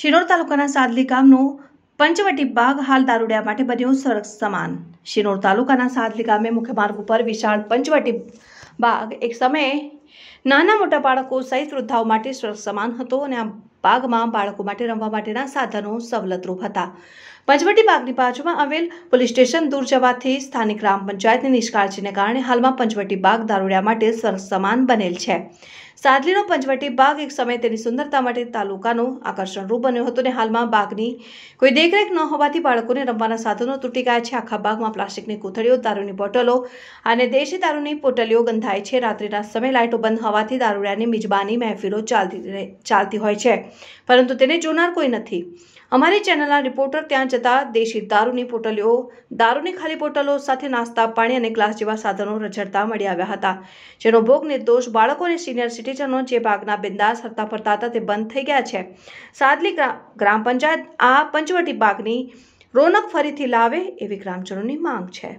શિનોર તાલુકાના સાદલી ગામનો પંચવટી બાગ હાલ દારૂડિયા માટે બન્યો સડક સમાન શિનોર તાલુકાના સાદલી ગામે મુખ્ય માર્ગ ઉપર વિશાળ પંચવટી બાગ એક સમયે નાના મોટા બાળકો સહિત વૃદ્ધાઓ માટે સડક સમાન હતો અને આ બાગમાં બાળકો માટે રમવા માટેના સાધનો સવલતરૂપ હતા પંચવટી બાગની બાજુમાં આવેલ પોલીસ સ્ટેશન દૂર જવાથી સ્થાનિક ગ્રામ પંચાયતની નિષ્કાળજીને કારણે હાલમાં પંચવટી બાગ દારૂડિયા માટે સરસમાન બનેલ છે સાદલીનો પંચવટી બાગ એક સમયે તેની સુંદરતા માટે તાલુકાનું આકર્ષણરૂપ બન્યો હતો અને હાલમાં બાગની કોઈ દેખરેખ ન હોવાથી બાળકોને રમવાના સાધનો તૂટી ગયા છે આખા બાગમાં પ્લાસ્ટિકની કોથળીઓ દારૂની બોટલો અને દેશી દારૂની પોટલીઓ ગંધાય છે રાત્રિના સમયે લાઇટો બંધ હોવાથી દારૂડિયાની મિજબાની મહેફિલો ચાલતી ચાલતી હોય છે પરંતુ તેને જોનાર કોઈ નથી અમારી ચેનલના રિપોર્ટર ત્યાં જતા દેશી દારૂની પોટલીઓ દારૂની ખાલી બોટલો સાથે નાસ્તા પાણી અને ગ્લાસ જેવા સાધનો રજડતા મળી આવ્યા હતા જેનો ભોગ નિર્દોષ બાળકો અને સિનિયર સિટીઝનો જે ભાગના બિંદાસ હરતા ફરતા હતા તે બંધ થઈ ગયા છે સાદલી ગ્રામ પંચાયત આ પંચવટી બાગની રોનક ફરીથી લાવે એવી ગ્રામજનોની માંગ છે